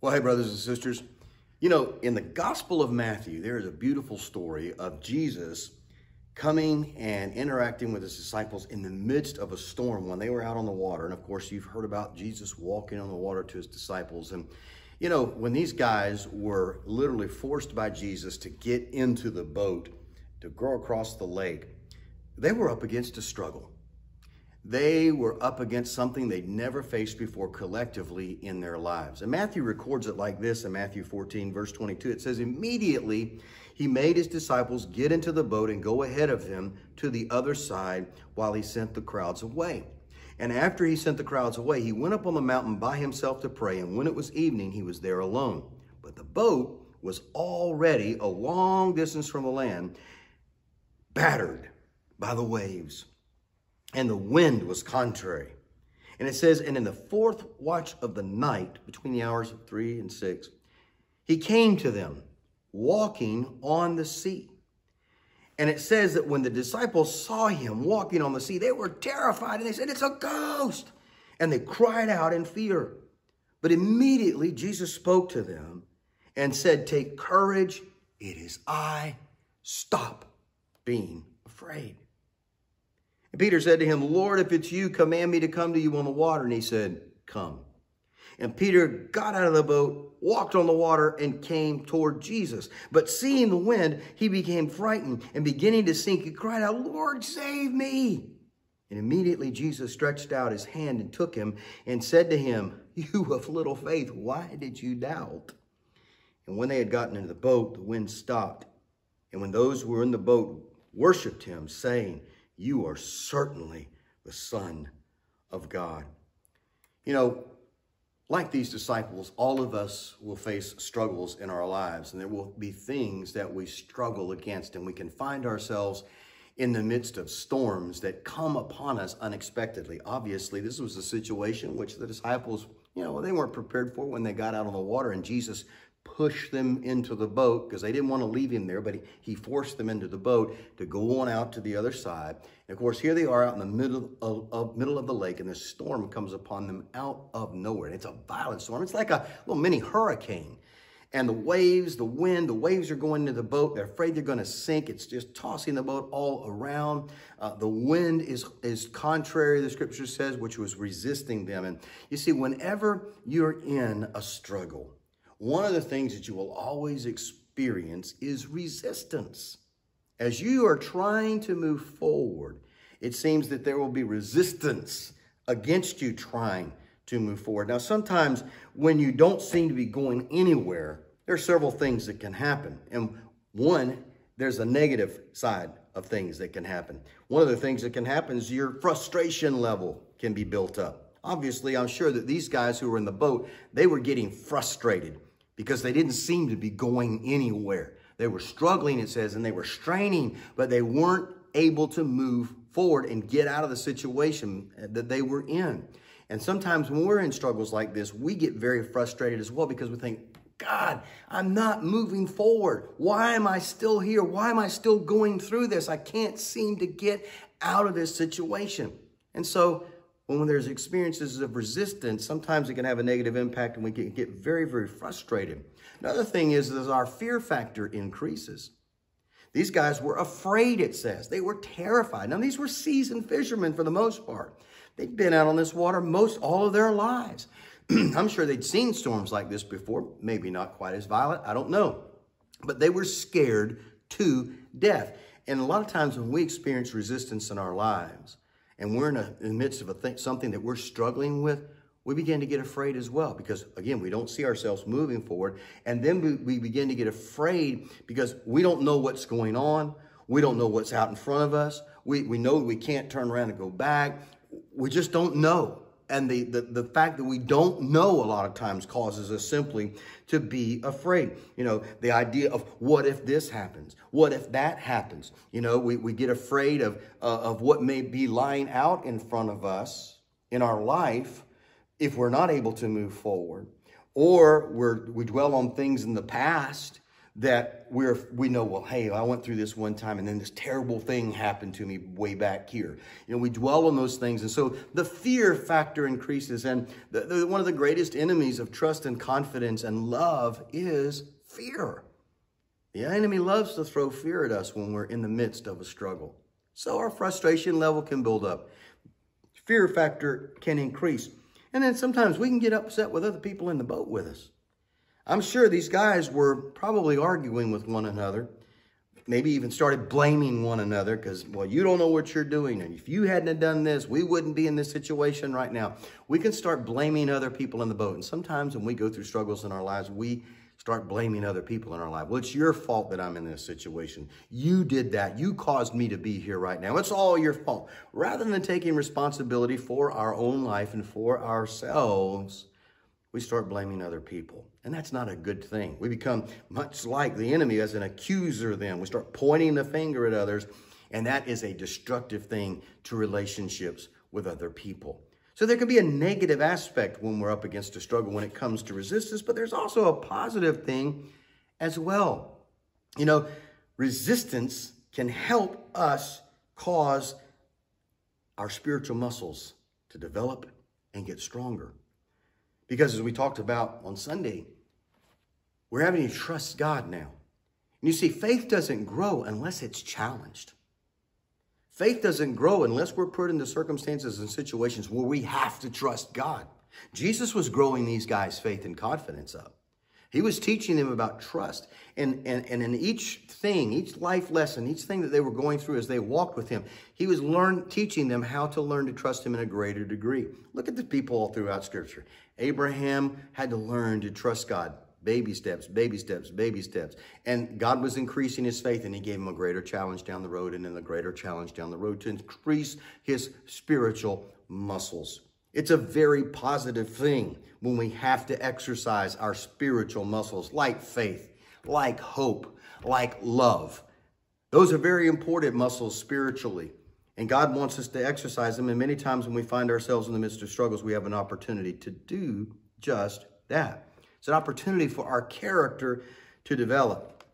Well, hey, brothers and sisters, you know, in the Gospel of Matthew, there is a beautiful story of Jesus coming and interacting with his disciples in the midst of a storm when they were out on the water. And of course, you've heard about Jesus walking on the water to his disciples. And, you know, when these guys were literally forced by Jesus to get into the boat to go across the lake, they were up against a struggle. They were up against something they'd never faced before collectively in their lives. And Matthew records it like this in Matthew 14, verse 22. It says, Immediately he made his disciples get into the boat and go ahead of him to the other side while he sent the crowds away. And after he sent the crowds away, he went up on the mountain by himself to pray. And when it was evening, he was there alone. But the boat was already a long distance from the land, battered by the waves and the wind was contrary. And it says, and in the fourth watch of the night, between the hours of three and six, he came to them walking on the sea. And it says that when the disciples saw him walking on the sea, they were terrified and they said, It's a ghost. And they cried out in fear. But immediately Jesus spoke to them and said, Take courage, it is I. Stop being afraid. And Peter said to him, Lord, if it's you, command me to come to you on the water. And he said, Come. And Peter got out of the boat, walked on the water, and came toward Jesus. But seeing the wind, he became frightened, and beginning to sink, he cried out, Lord, save me. And immediately Jesus stretched out his hand and took him and said to him, You of little faith, why did you doubt? And when they had gotten into the boat, the wind stopped. And when those who were in the boat worshipped him, saying, you are certainly the Son of God. You know, like these disciples, all of us will face struggles in our lives, and there will be things that we struggle against, and we can find ourselves in the midst of storms that come upon us unexpectedly. Obviously, this was a situation which the disciples, you know, they weren't prepared for when they got out on the water and Jesus push them into the boat because they didn't want to leave him there, but he, he forced them into the boat to go on out to the other side. And of course, here they are out in the middle of, of middle of the lake, and this storm comes upon them out of nowhere. And it's a violent storm. It's like a little mini hurricane. And the waves, the wind, the waves are going into the boat. They're afraid they're going to sink. It's just tossing the boat all around. Uh, the wind is, is contrary, the scripture says, which was resisting them. And you see, whenever you're in a struggle, one of the things that you will always experience is resistance. As you are trying to move forward, it seems that there will be resistance against you trying to move forward. Now, sometimes when you don't seem to be going anywhere, there are several things that can happen. And one, there's a negative side of things that can happen. One of the things that can happen is your frustration level can be built up. Obviously, I'm sure that these guys who were in the boat, they were getting frustrated because they didn't seem to be going anywhere. They were struggling, it says, and they were straining, but they weren't able to move forward and get out of the situation that they were in. And sometimes when we're in struggles like this, we get very frustrated as well because we think, God, I'm not moving forward. Why am I still here? Why am I still going through this? I can't seem to get out of this situation. And so when there's experiences of resistance, sometimes it can have a negative impact and we can get very, very frustrated. Another thing is, that our fear factor increases. These guys were afraid, it says. They were terrified. Now, these were seasoned fishermen for the most part. They'd been out on this water most all of their lives. I'm sure they'd seen storms like this before, maybe not quite as violent, I don't know. But they were scared to death. And a lot of times when we experience resistance in our lives, and we're in, a, in the midst of th something that we're struggling with, we begin to get afraid as well because, again, we don't see ourselves moving forward. And then we, we begin to get afraid because we don't know what's going on. We don't know what's out in front of us. We, we know we can't turn around and go back. We just don't know and the, the, the fact that we don't know a lot of times causes us simply to be afraid. You know, the idea of what if this happens? What if that happens? You know, we, we get afraid of, uh, of what may be lying out in front of us in our life if we're not able to move forward. Or we're, we dwell on things in the past that we're we know well hey i went through this one time and then this terrible thing happened to me way back here you know we dwell on those things and so the fear factor increases and the, the, one of the greatest enemies of trust and confidence and love is fear the enemy loves to throw fear at us when we're in the midst of a struggle so our frustration level can build up fear factor can increase and then sometimes we can get upset with other people in the boat with us I'm sure these guys were probably arguing with one another, maybe even started blaming one another because, well, you don't know what you're doing. And if you hadn't done this, we wouldn't be in this situation right now. We can start blaming other people in the boat. And sometimes when we go through struggles in our lives, we start blaming other people in our life. Well, it's your fault that I'm in this situation. You did that. You caused me to be here right now. It's all your fault. Rather than taking responsibility for our own life and for ourselves, we start blaming other people. And that's not a good thing. We become much like the enemy as an accuser then. We start pointing the finger at others, and that is a destructive thing to relationships with other people. So there can be a negative aspect when we're up against a struggle when it comes to resistance, but there's also a positive thing as well. You know, resistance can help us cause our spiritual muscles to develop and get stronger. Because as we talked about on Sunday, we're having to trust God now. And you see, faith doesn't grow unless it's challenged. Faith doesn't grow unless we're put into circumstances and situations where we have to trust God. Jesus was growing these guys' faith and confidence up. He was teaching them about trust. And, and, and in each thing, each life lesson, each thing that they were going through as they walked with him, he was learn, teaching them how to learn to trust him in a greater degree. Look at the people all throughout Scripture. Abraham had to learn to trust God. Baby steps, baby steps, baby steps. And God was increasing his faith and he gave him a greater challenge down the road and then a greater challenge down the road to increase his spiritual muscles. It's a very positive thing when we have to exercise our spiritual muscles like faith, like hope, like love. Those are very important muscles spiritually. And God wants us to exercise them. And many times when we find ourselves in the midst of struggles, we have an opportunity to do just that. It's an opportunity for our character to develop.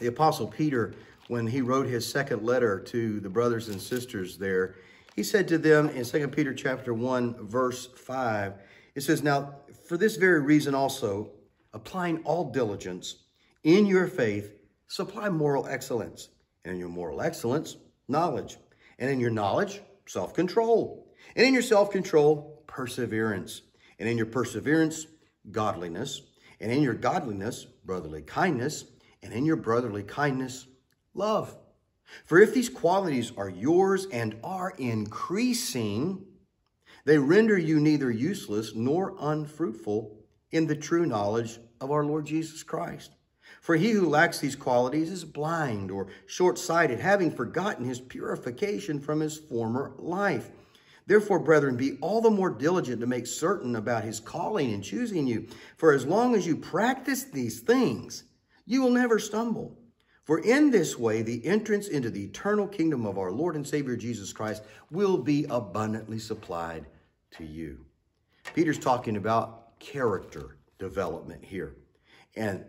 The Apostle Peter, when he wrote his second letter to the brothers and sisters there he said to them in 2 Peter chapter 1, verse 5, it says, Now, for this very reason also, applying all diligence in your faith, supply moral excellence. And in your moral excellence, knowledge. And in your knowledge, self-control. And in your self-control, perseverance. And in your perseverance, godliness. And in your godliness, brotherly kindness. And in your brotherly kindness, love. For if these qualities are yours and are increasing, they render you neither useless nor unfruitful in the true knowledge of our Lord Jesus Christ. For he who lacks these qualities is blind or short sighted, having forgotten his purification from his former life. Therefore, brethren, be all the more diligent to make certain about his calling and choosing you. For as long as you practice these things, you will never stumble. For in this way, the entrance into the eternal kingdom of our Lord and Savior Jesus Christ will be abundantly supplied to you. Peter's talking about character development here. And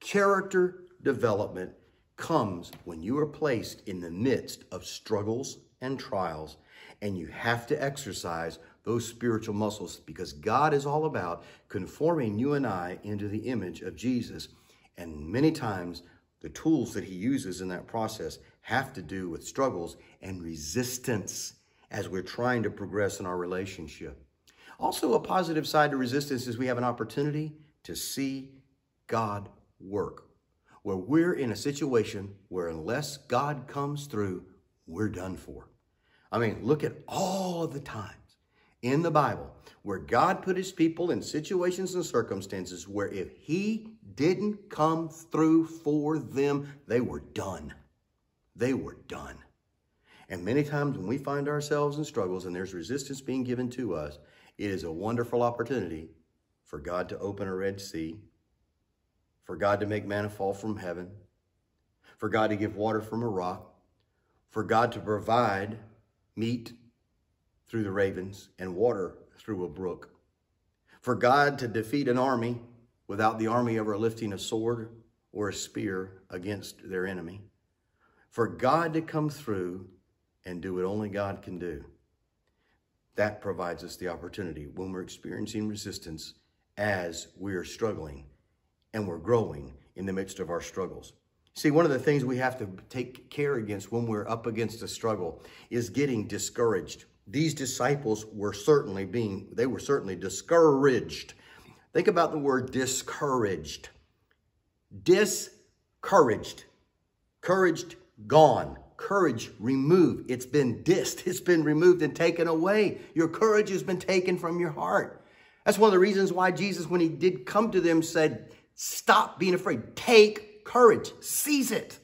character development comes when you are placed in the midst of struggles and trials, and you have to exercise those spiritual muscles because God is all about conforming you and I into the image of Jesus. And many times the tools that he uses in that process have to do with struggles and resistance as we're trying to progress in our relationship. Also, a positive side to resistance is we have an opportunity to see God work, where we're in a situation where unless God comes through, we're done for. I mean, look at all of the time in the Bible where God put his people in situations and circumstances where if he didn't come through for them, they were done. They were done. And many times when we find ourselves in struggles and there's resistance being given to us, it is a wonderful opportunity for God to open a Red Sea, for God to make manna fall from heaven, for God to give water from a rock, for God to provide meat through the ravens and water through a brook. For God to defeat an army without the army ever lifting a sword or a spear against their enemy. For God to come through and do what only God can do. That provides us the opportunity when we're experiencing resistance as we're struggling and we're growing in the midst of our struggles. See, one of the things we have to take care against when we're up against a struggle is getting discouraged these disciples were certainly being, they were certainly discouraged. Think about the word discouraged. Discouraged. Couraged gone. Courage removed. It's been dissed. It's been removed and taken away. Your courage has been taken from your heart. That's one of the reasons why Jesus, when he did come to them, said, stop being afraid. Take courage. Seize it.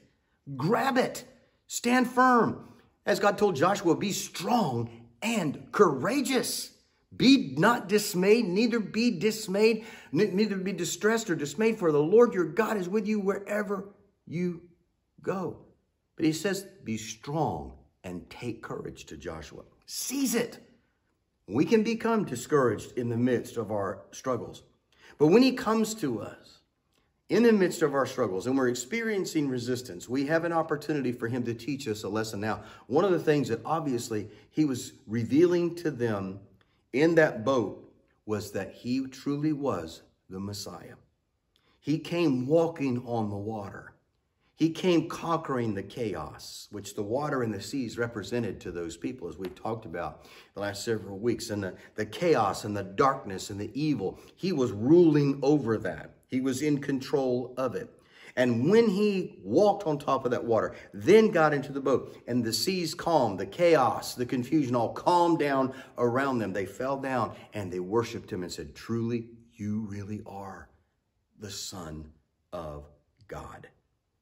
Grab it. Stand firm. As God told Joshua, be strong and courageous. Be not dismayed, neither be dismayed, neither be distressed or dismayed, for the Lord your God is with you wherever you go. But he says, be strong and take courage to Joshua. Seize it. We can become discouraged in the midst of our struggles. But when he comes to us, in the midst of our struggles and we're experiencing resistance, we have an opportunity for him to teach us a lesson. Now, one of the things that obviously he was revealing to them in that boat was that he truly was the Messiah. He came walking on the water. He came conquering the chaos, which the water and the seas represented to those people, as we've talked about the last several weeks, and the, the chaos and the darkness and the evil. He was ruling over that. He was in control of it. And when he walked on top of that water, then got into the boat, and the seas calmed, the chaos, the confusion all calmed down around them. They fell down and they worshiped him and said, Truly, you really are the Son of God.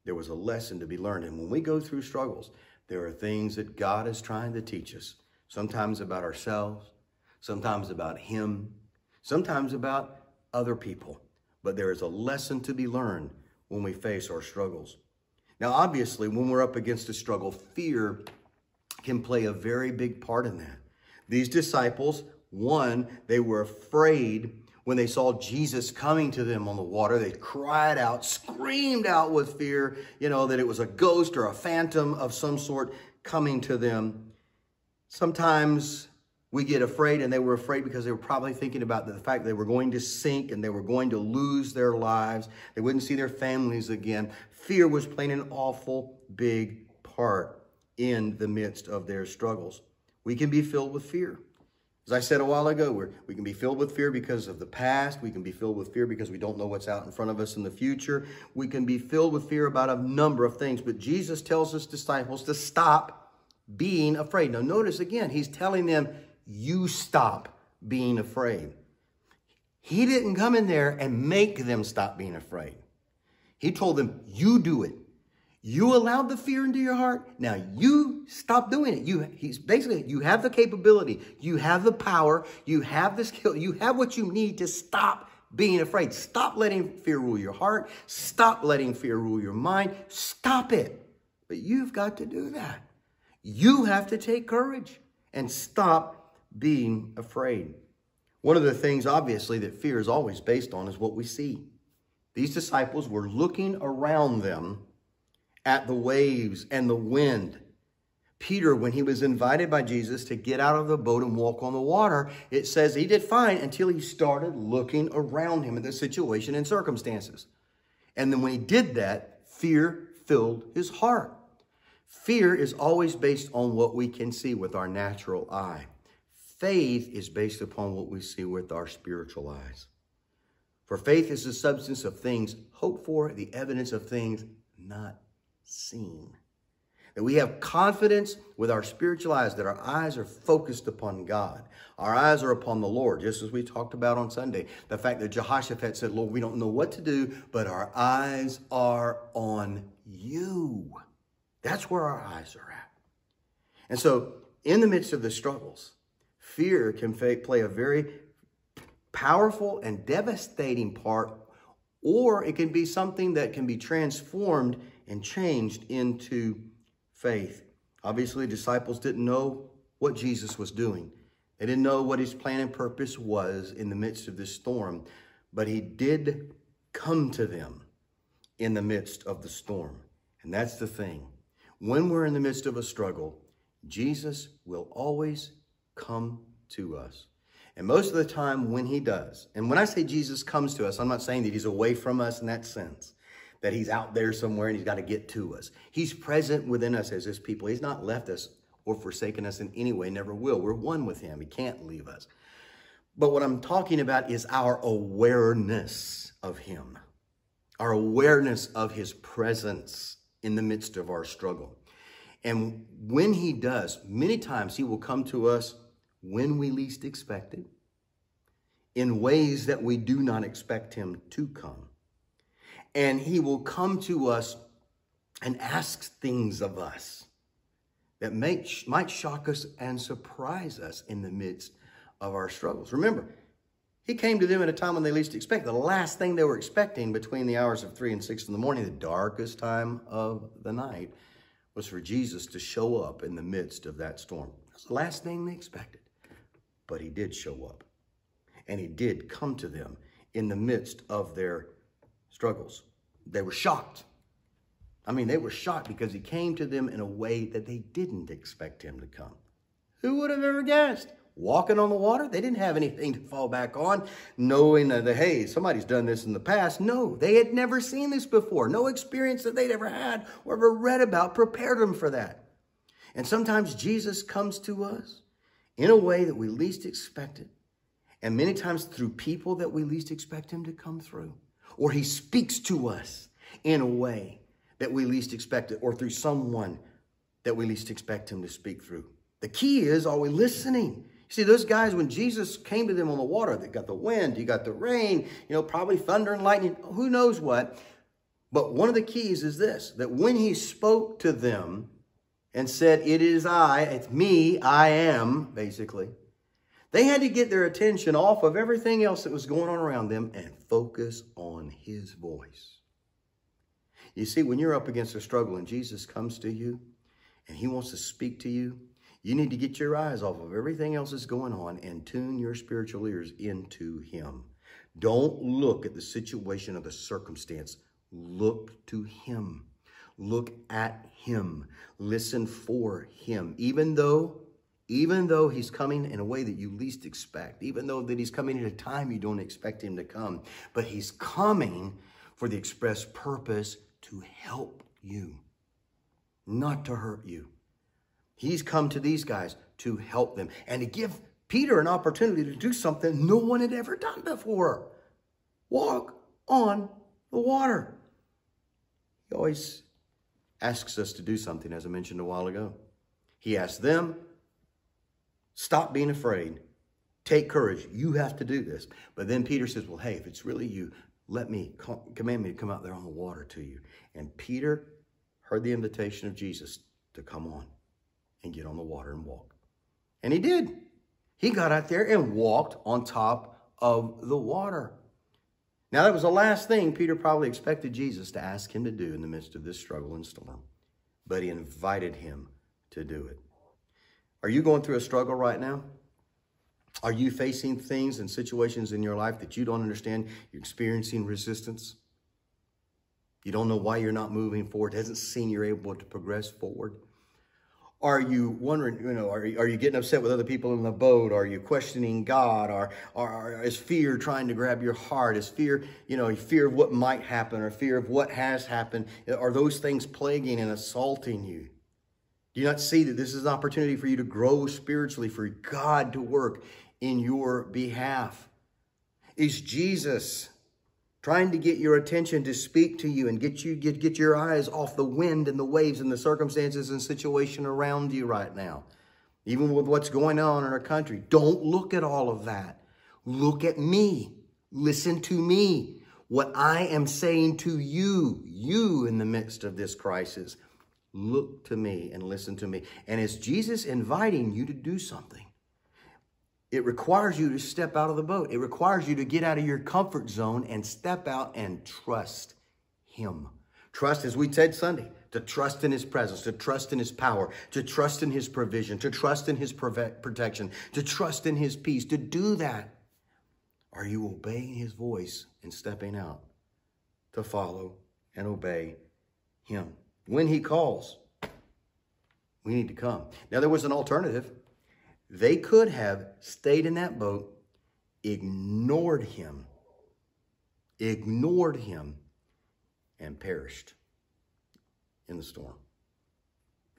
There was a lesson to be learned. And when we go through struggles, there are things that God is trying to teach us, sometimes about ourselves, sometimes about Him, sometimes about other people but there is a lesson to be learned when we face our struggles. Now, obviously, when we're up against a struggle, fear can play a very big part in that. These disciples, one, they were afraid when they saw Jesus coming to them on the water. They cried out, screamed out with fear, you know, that it was a ghost or a phantom of some sort coming to them. Sometimes we get afraid and they were afraid because they were probably thinking about the fact they were going to sink and they were going to lose their lives. They wouldn't see their families again. Fear was playing an awful big part in the midst of their struggles. We can be filled with fear. As I said a while ago, we we can be filled with fear because of the past. We can be filled with fear because we don't know what's out in front of us in the future. We can be filled with fear about a number of things, but Jesus tells his disciples to stop being afraid. Now, notice again, he's telling them, you stop being afraid. He didn't come in there and make them stop being afraid. He told them, you do it. You allowed the fear into your heart. Now you stop doing it. You he's basically you have the capability, you have the power, you have the skill, you have what you need to stop being afraid. Stop letting fear rule your heart. Stop letting fear rule your mind. Stop it. But you've got to do that. You have to take courage and stop being afraid. One of the things, obviously, that fear is always based on is what we see. These disciples were looking around them at the waves and the wind. Peter, when he was invited by Jesus to get out of the boat and walk on the water, it says he did fine until he started looking around him at the situation and circumstances. And then when he did that, fear filled his heart. Fear is always based on what we can see with our natural eye. Faith is based upon what we see with our spiritual eyes. For faith is the substance of things hoped for, the evidence of things not seen. That we have confidence with our spiritual eyes, that our eyes are focused upon God. Our eyes are upon the Lord, just as we talked about on Sunday. The fact that Jehoshaphat said, Lord, we don't know what to do, but our eyes are on you. That's where our eyes are at. And so, in the midst of the struggles, Fear can play a very powerful and devastating part, or it can be something that can be transformed and changed into faith. Obviously, disciples didn't know what Jesus was doing. They didn't know what his plan and purpose was in the midst of this storm, but he did come to them in the midst of the storm. And that's the thing. When we're in the midst of a struggle, Jesus will always come to us. And most of the time when he does, and when I say Jesus comes to us, I'm not saying that he's away from us in that sense, that he's out there somewhere and he's got to get to us. He's present within us as his people. He's not left us or forsaken us in any way, never will. We're one with him. He can't leave us. But what I'm talking about is our awareness of him, our awareness of his presence in the midst of our struggle. And when he does, many times he will come to us when we least expect it, in ways that we do not expect him to come. And he will come to us and ask things of us that may, might shock us and surprise us in the midst of our struggles. Remember, he came to them at a time when they least expect, the last thing they were expecting between the hours of 3 and 6 in the morning, the darkest time of the night, was for Jesus to show up in the midst of that storm. That's the last thing they expected but he did show up. And he did come to them in the midst of their struggles. They were shocked. I mean, they were shocked because he came to them in a way that they didn't expect him to come. Who would have ever guessed? Walking on the water, they didn't have anything to fall back on, knowing that, hey, somebody's done this in the past. No, they had never seen this before. No experience that they'd ever had or ever read about prepared them for that. And sometimes Jesus comes to us in a way that we least expect it, and many times through people that we least expect Him to come through. Or He speaks to us in a way that we least expect it, or through someone that we least expect Him to speak through. The key is are we listening? See, those guys, when Jesus came to them on the water, they got the wind, you got the rain, you know, probably thunder and lightning, who knows what. But one of the keys is this that when he spoke to them, and said, It is I, it's me, I am, basically. They had to get their attention off of everything else that was going on around them and focus on his voice. You see, when you're up against a struggle and Jesus comes to you and he wants to speak to you, you need to get your eyes off of everything else that's going on and tune your spiritual ears into him. Don't look at the situation or the circumstance. Look to him. Look at him. Listen for him. Even though, even though he's coming in a way that you least expect, even though that he's coming at a time you don't expect him to come, but he's coming for the express purpose to help you, not to hurt you. He's come to these guys to help them and to give Peter an opportunity to do something no one had ever done before. Walk on the water. He always asks us to do something, as I mentioned a while ago. He asks them, stop being afraid. Take courage. You have to do this. But then Peter says, well, hey, if it's really you, let me, command me to come out there on the water to you. And Peter heard the invitation of Jesus to come on and get on the water and walk. And he did. He got out there and walked on top of the water. Now, that was the last thing Peter probably expected Jesus to ask him to do in the midst of this struggle and storm, but he invited him to do it. Are you going through a struggle right now? Are you facing things and situations in your life that you don't understand? You're experiencing resistance. You don't know why you're not moving forward. It doesn't seem you're able to progress forward. Are you wondering, you know, are, are you getting upset with other people in the boat? Are you questioning God? Are, are, is fear trying to grab your heart? Is fear, you know, fear of what might happen or fear of what has happened? Are those things plaguing and assaulting you? Do you not see that this is an opportunity for you to grow spiritually, for God to work in your behalf? Is Jesus trying to get your attention to speak to you and get you get, get your eyes off the wind and the waves and the circumstances and situation around you right now. Even with what's going on in our country, don't look at all of that. Look at me. Listen to me. What I am saying to you, you in the midst of this crisis, look to me and listen to me. And it's Jesus inviting you to do something. It requires you to step out of the boat. It requires you to get out of your comfort zone and step out and trust Him. Trust, as we said Sunday, to trust in His presence, to trust in His power, to trust in His provision, to trust in His protection, to trust in His peace. To do that, are you obeying His voice and stepping out to follow and obey Him? When He calls, we need to come. Now, there was an alternative. They could have stayed in that boat, ignored him, ignored him, and perished in the storm.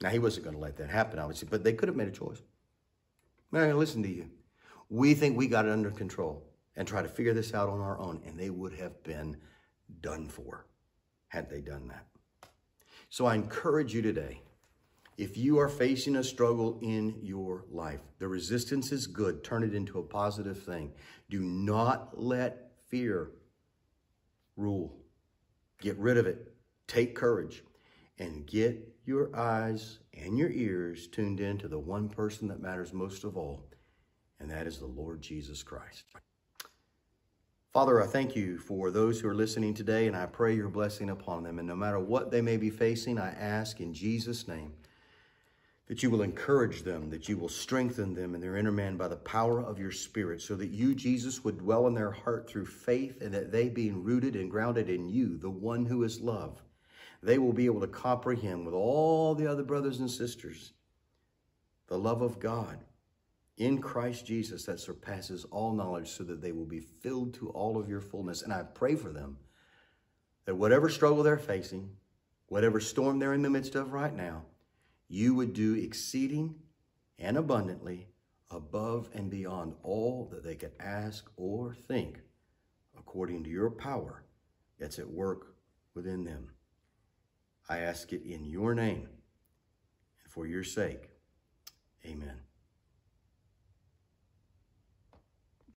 Now, he wasn't going to let that happen, obviously, but they could have made a choice. i not going to listen to you. We think we got it under control and try to figure this out on our own, and they would have been done for had they done that. So I encourage you today if you are facing a struggle in your life, the resistance is good. Turn it into a positive thing. Do not let fear rule. Get rid of it. Take courage and get your eyes and your ears tuned in to the one person that matters most of all, and that is the Lord Jesus Christ. Father, I thank you for those who are listening today, and I pray your blessing upon them. And no matter what they may be facing, I ask in Jesus' name that you will encourage them, that you will strengthen them in their inner man by the power of your Spirit, so that you, Jesus, would dwell in their heart through faith, and that they, being rooted and grounded in you, the one who is love, they will be able to comprehend with all the other brothers and sisters the love of God in Christ Jesus that surpasses all knowledge, so that they will be filled to all of your fullness. And I pray for them that whatever struggle they're facing, whatever storm they're in the midst of right now, you would do exceeding and abundantly above and beyond all that they could ask or think according to your power that's at work within them. I ask it in your name and for your sake. Amen.